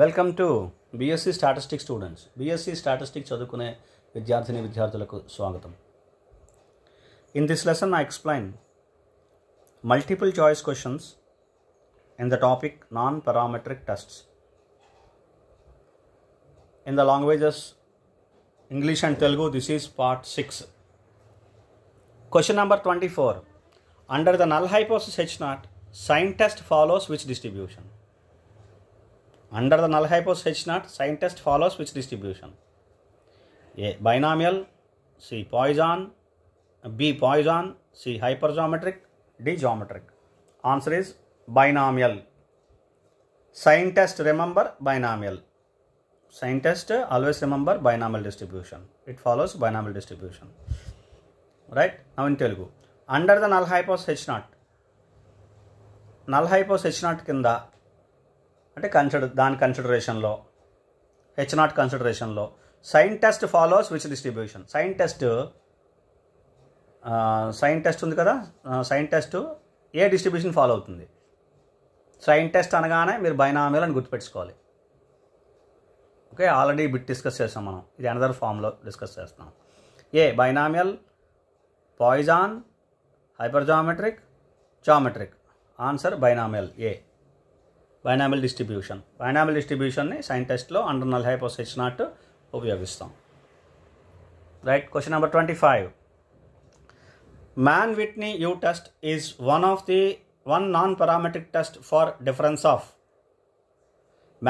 Welcome to BSc statistics students BSc statistics చదువుకునే విద్యార్థిని విద్యార్థులకు స్వాగతం in this lesson I explain multiple choice questions in the topic non parametric tests in the languages English and Telugu this is part six question number twenty four under the null hypothesis H naught sign test follows which distribution under the null hypothesis H naught sign test follows which distribution A binomial C Poisson B Poisson C hypergeometric D geometric answer is binomial sign test remember binomial sign test always remember binomial distribution it follows binomial distribution right now in Telugu under the null hypothesis H naught null hypothesis H naught కింద అంటే consider దాని కన్సిడరేషన్లో H naught కన్సిడరేషన్లో sign test follows which distribution sign test sign test ఉంది కదా sign test ఏ distribution follow అవుతుంది sign test అనగానే మీరు బైనామీలు అని గుర్తుపెట్టుకోవాలి ఓకే ఆల్రెడీ బిట్ డిస్కస్ చేస్తాం మనం ఇది అనదర్ ఫామ్లో డిస్కస్ చేస్తాం A binomial Poisson hypergeometric geometric answer binomial A binomial distribution వైనామిల్ డిస్ట్రిబ్యూషన్ని సైంటిస్ట్లో అండర్ నల్ హైపోస్ ఇచ్చినట్టు నాట్ ఉపయోగిస్తాం right question number twenty five Mann Whitney U test is one of the one non parametric test for difference of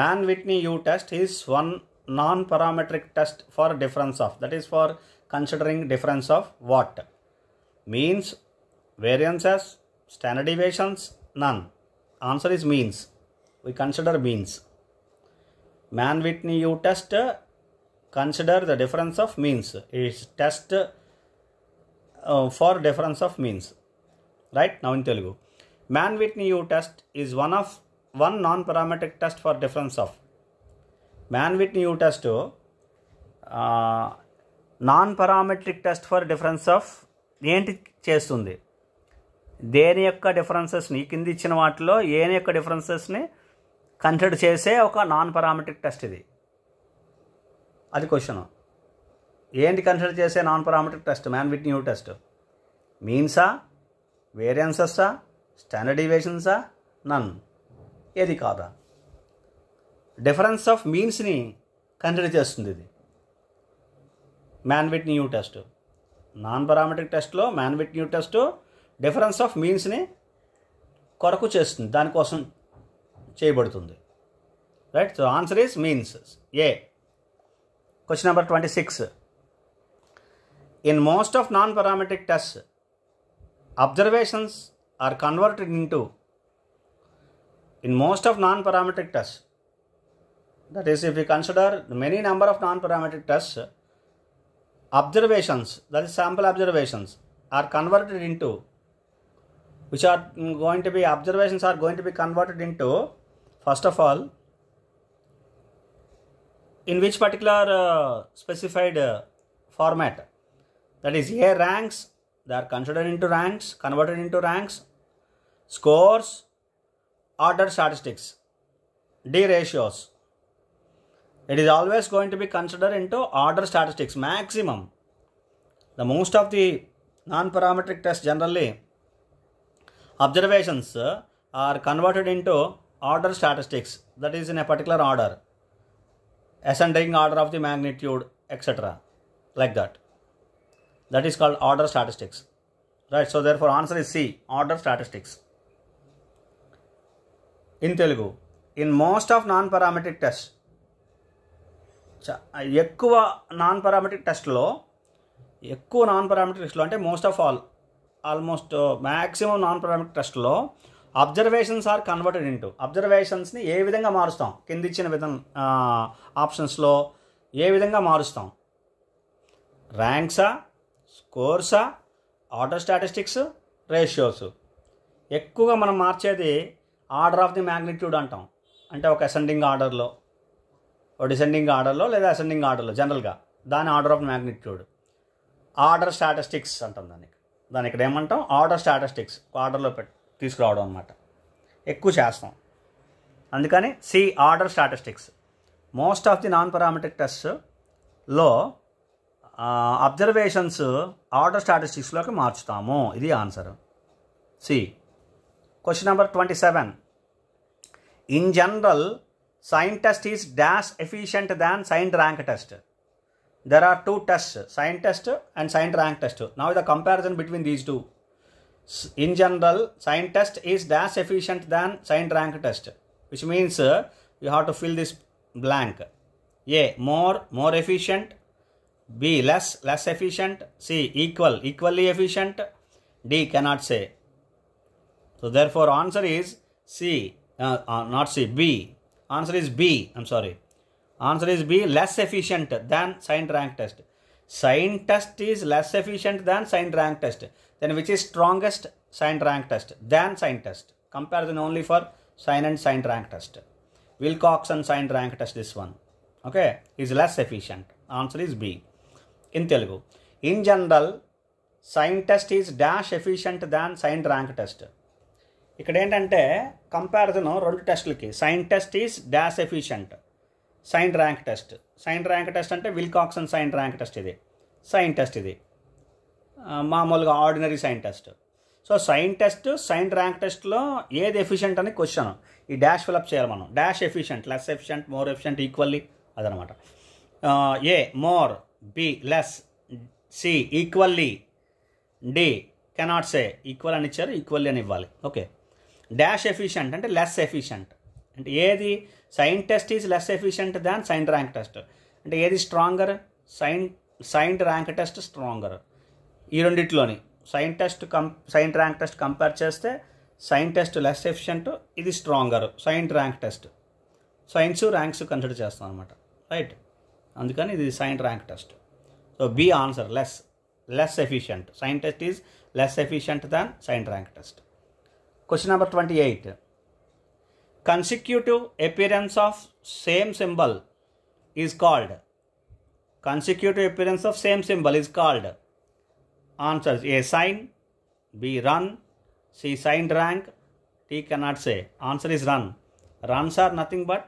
Mann Whitney U test is one non parametric test for difference of that is for considering difference of what means variances standard deviations none answer is means we consider means. Man Whitney U test consider the difference of means. It is test uh, for difference of means. Right now in Telugu. Man Whitney U test is one of one non-parametric test for difference of. Man Whitney U test uh, non-parametric test for difference of ఏంటి చేస్తుంది దేని యొక్క డిఫరెన్సెస్ని కింద ఇచ్చిన వాటిలో ఏని యొక్క డిఫరెన్సెస్ని consider చేసే ఒక నాన్ పరామెట్రిక్ టెస్ట్ ఇది అది క్వశ్చన్ ఏంటి కన్సిడర్ చేసే non parametric test Mann Whitney test మీన్సా వేరియన్సెస్సా స్టాండర్డ్ డివేషన్సా నన్ ఏది కాదా డిఫరెన్స్ ఆఫ్ మీన్స్ని కన్సిడర్ చేస్తుంది ఇది Mann Whitney test non parametric టెస్ట్లో Mann Whitney test difference of మీన్స్ని కొరకు చేస్తుంది దానికోసం చేయబడుతుంది right so answer is means A question number twenty six in most of non parametric test observations are converted into in most of non parametric test that is if you consider many number of non parametric test observations that is sample observations are converted into which are going to be observations are going to be converted into First of all, in which particular uh, specified uh, format that is here ranks they are considered into ranks converted into ranks scores order statistics d ratios it is always going to be considered into order statistics maximum the most of the non-parametric tests generally observations uh, are converted into order statistics, that is in a particular order, ascending order of the magnitude, etc. Like that. That is called order statistics. Right, so therefore answer is C, order statistics. In Telugu, in most of non-parametric tests, ఎక్కువ non parametric టెస్ట్లో ఎక్కువ non parametric టెస్ట్లో అంటే most of all almost maximum non parametric టెస్ట్లో observations are converted into అబ్జర్వేషన్స్ని ఏ విధంగా మారుస్తాం కింద ఇచ్చిన విధం ఆప్షన్స్లో ఏ విధంగా మారుస్తాం ర్యాంక్సా స్కోర్సా ఆర్డర్ స్టాటిస్టిక్స్ రేషియోస్ ఎక్కువగా మనం మార్చేది ఆర్డర్ ఆఫ్ ది మ్యాగ్నిట్యూడ్ అంటాం అంటే ఒక అసెండింగ్ ఆర్డర్లో ఒక డిసెండింగ్ ఆర్డర్లో లేదా అసెండింగ్ ఆర్డర్లో జనరల్గా దాని order of magnitude order statistics అంటాం దానికి దాని ఇక్కడ ఏమంటాం ఆర్డర్ స్టాటిస్టిక్స్ ఆర్డర్లో పెట్టు తీసుకురావడం అనమాట ఎక్కువ చేస్తాం అందుకని C order statistics most of the non parametric టెస్ట్లో అబ్జర్వేషన్స్ ఆర్డర్ స్టాటిస్టిక్స్లోకి మార్చుతాము ఇది answer C question number twenty seven in general sign test is dash efficient than sign rank test there are two test sign test and sign rank test now the comparison between these two in general, sign test is less efficient than sign rank test, which means uh, you have to fill this blank. A. More, more efficient. B. Less, less efficient. C. Equal, equally efficient. D. Cannot say. So, therefore, answer is C. Uh, uh, not C. B. Answer is B. I'm sorry. Answer is B. Less efficient than signed rank test. Sign test is less efficient than sign rank test then which is strongest sign rank test than sign test comparison only for sign and sign rank test Wilcox and sign rank test this one okay is less efficient answer is B in Telugu in general sign test is dash efficient than sign rank test ఇక్కడ ఏంటంటే comparison రెండు టెస్టులకి sign test is dash efficient sign rank test sign rank test అంటే Wilcoxon sign rank test ఇది sign test ఇది మామూలుగా ordinary sign test so sign test sign rank టెస్ట్లో ఏది ఎఫిషియెంట్ అని క్వశ్చన్ ఈ డాష్ ఫిలప్ చేయాలి మనం dash efficient less efficient more efficient equally అదనమాట A more B less C equally D cannot say equal అని ఇచ్చారు ఈక్వల్లీ అని ఇవ్వాలి ఓకే డాష్ ఎఫిషియంట్ అంటే లెస్ ఎఫిషియంట్ అంటే ఏది sign test is less efficient than sign rank test అంటే ఏది stronger sign sign rank test stronger ఈ రెండిట్లోని sign test cum sign rank test compare చేస్తే సైన్ టెస్ట్ లెస్ ఎఫిషియెంట్ ఇది stronger sign rank test signs ranks consider చేస్తాం అనమాట right అందుకని ఇది sign rank test so B answer less less efficient sign test is less efficient than sign rank test question number twenty eight consecutive appearance of same symbol is called consecutive appearance of same symbol is called answers a sign b run c signed rank t cannot say answer is run runs are nothing but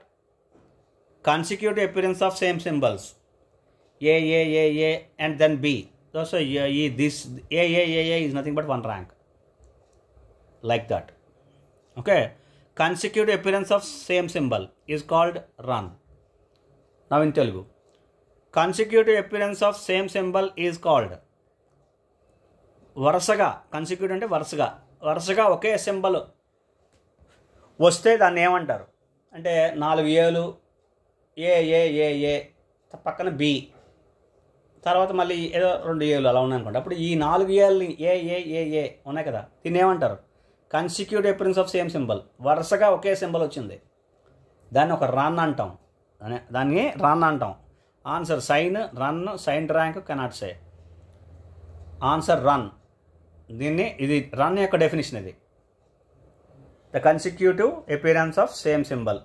consecutive appearance of same symbols a a a a and then b so e, this a, a a a is nothing but one rank like that okay consecutive appearance of same symbol is called run Now in Telugu, consecutive appearance of same symbol is called వరుసగా consecutive అంటే వరుసగా వరుసగా ఒకే symbol వస్తే దాన్ని ఏమంటారు అంటే నాలుగు ఏలు ఏ పక్కన బి తర్వాత మళ్ళీ ఏదో రెండు ఏళ్ళు అలా ఉన్నాయి అనుకోండి అప్పుడు ఈ నాలుగు ఏళ్ళని ఏ ఏ ఏ ఏ ఉన్నాయి కదా దీన్ని ఏమంటారు consecutive prince of same symbol వరుసగా ఒకే సింబల్ వచ్చింది దాన్ని ఒక రన్ అంటాం దాన్ని రన్ అంటాం answer sign run sign rank cannot say answer run దీన్ని ఇది రన్ యొక్క డెఫినేషన్ ఇది the consecutive appearance of same symbol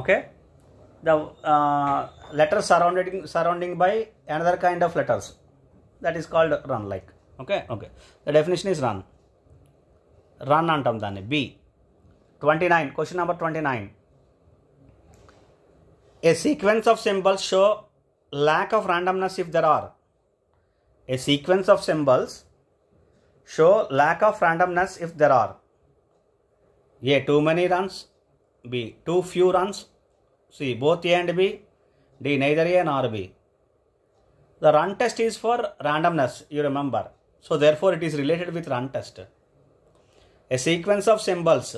okay the letter surrounding surrounding by another kind of letters that is called run like okay okay the definition is run run అంటాం దాన్ని B twenty nine question number twenty nine A sequence of symbols show lack of randomness if there are a sequence of symbols show lack of randomness if there are A too many runs B too few runs C both A and B D neither A nor B the run test is for randomness you remember so therefore it is related with run test a sequence of symbols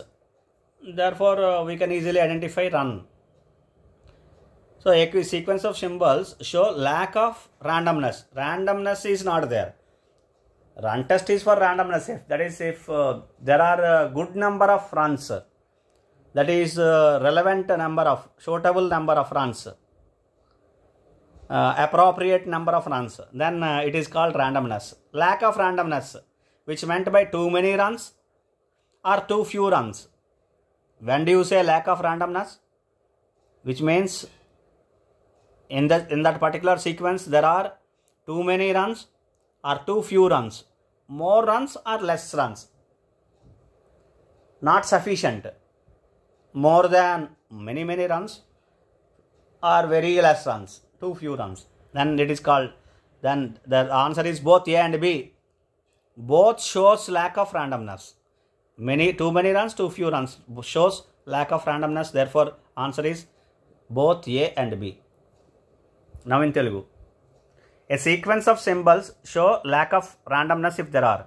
therefore uh, we can easily identify run so a sequence of symbols show lack of randomness randomness is not there run test is for randomness if that is if uh, there are a good number of runs that is uh, relevant number of shortable number of runs appropriate number of runs then it is called randomness lack of randomness which meant by too many runs are too few runs. When do you say lack of randomness? Which means in that in that particular sequence there are too many runs or too few runs, more runs or less runs. Not sufficient. More than many many runs or very less runs, too few runs. Then it is called then the answer is both A and B. Both shows lack of randomness. Many too many runs too few runs shows lack of randomness therefore answer is both A and B now in Telugu A sequence of symbols show lack of randomness if there are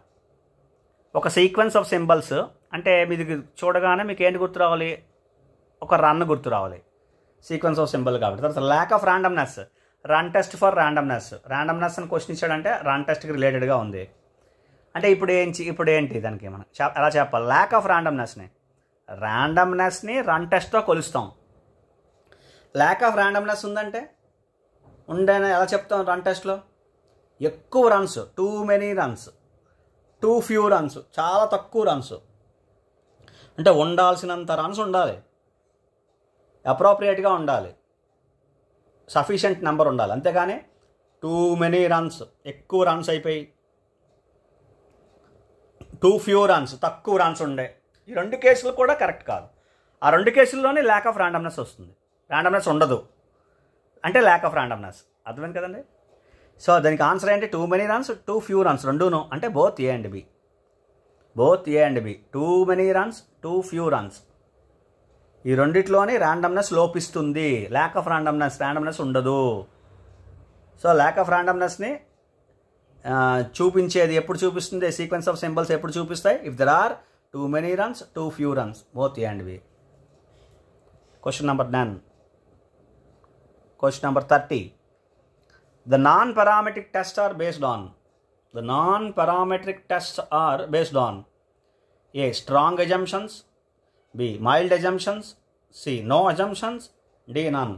ఒక sequence of symbols అంటే మీది చూడగానే మీకు ఏంటి గుర్తు రావాలి ఒక run గుర్తు రావాలి సీక్వెన్స్ ఆఫ్ సింబల్ కాబట్టి తర్వాత lack of randomness run test for randomness randomness అని క్వశ్చన్ ఇచ్చాడంటే రన్ టెస్ట్కి రిలేటెడ్గా ఉంది అంటే ఇప్పుడు ఏంటి ఇప్పుడు ఏంటి దానికి మనం ఎలా చెప్పాలి ల్యాక్ ఆఫ్ ర్యాండమ్నెస్ని ర్యాండమ్నెస్ని రన్ టెస్ట్తో కొలుస్తాం ల్యాక్ ఆఫ్ ర్యాండమ్నెస్ ఉందంటే ఉండేనా ఎలా చెప్తాం రన్ టెస్ట్లో ఎక్కువ runs too many runs too few runs చాలా తక్కువ రన్స్ అంటే ఉండాల్సినంత రన్స్ ఉండాలి అప్రోప్రియేట్గా ఉండాలి సఫిషియంట్ నెంబర్ ఉండాలి అంతేగాని టూ మెనీ రన్స్ ఎక్కువ రన్స్ అయిపోయి టూ ఫ్యూ రన్స్ తక్కువ రన్స్ ఉండే ఈ రెండు కేసులు కూడా కరెక్ట్ కాదు ఆ రెండు కేసుల్లోనే ల్యాక్ ఆఫ్ ర్యాండమ్నెస్ వస్తుంది ర్యాండమ్నెస్ ఉండదు అంటే ల్యాక్ ఆఫ్ ర్యాండమ్నెస్ అర్థమైంది కదండి సో దానికి ఆన్సర్ ఏంటి too many runs too few runs రెండూను అంటే both A and B both A and B too many runs too few runs ఈ రెండిట్లోనే ర్యాండమ్నెస్ లోపిస్తుంది ల్యాక్ ఆఫ్ ర్యాండమ్నెస్ ర్యాండమ్నెస్ ఉండదు సో ల్యాక్ ఆఫ్ ర్యాండమ్నెస్ని చూపించేది ఎప్పుడు చూపిస్తుంది సీక్వెన్స్ ఆఫ్ సింబల్స్ ఎప్పుడు చూపిస్తాయి if there are too many runs too few runs both and B question number nine question number thirty the non parametric test are based on the non parametric test are based on A strong assumptions B mild assumptions C no assumptions D none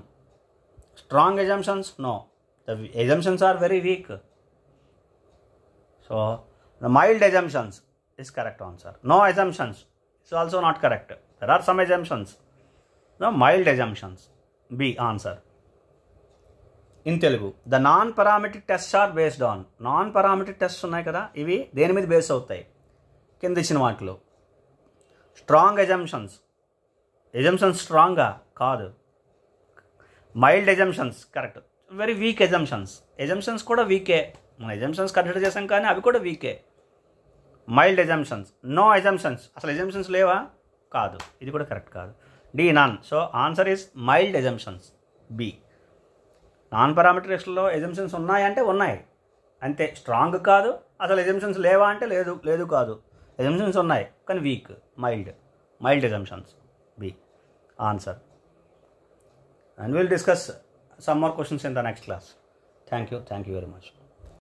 strong assumptions no the assumptions are very weak so the mild assumptions is correct no no assumptions also not correct correct are some assumptions no mild assumptions B b answer in Telugu the non parametric test are based on non parametric test ఉన్నాయి కదా ఇవి దేని మీద base అవుతాయి కింద ఇచ్చిన వాటిలో strong assumptions assumptions స్ట్రాంగా కాదు mild assumptions correct very weak assumptions assumptions కూడా వీకే మన ఎజంప్షన్స్ కన్సిడర్ చేసాం కానీ అవి కూడా వీకే మైల్డ్ ఎజంప్షన్స్ నో ఎజంప్షన్స్ అసలు ఎజంప్షన్స్ లేవా కాదు ఇది కూడా కరెక్ట్ కాదు D none so answer is mild assumptions B non పారామెట్రిక్స్లో ఎజంప్షన్స్ ఉన్నాయంటే ఉన్నాయి అంతే స్ట్రాంగ్ కాదు అసలు ఎజంప్షన్స్ లేవా అంటే లేదు లేదు కాదు ఎజంప్షన్స్ ఉన్నాయి కానీ weak mild mild assumptions B answer and will discuss some more questions in the next class thank you thank you very much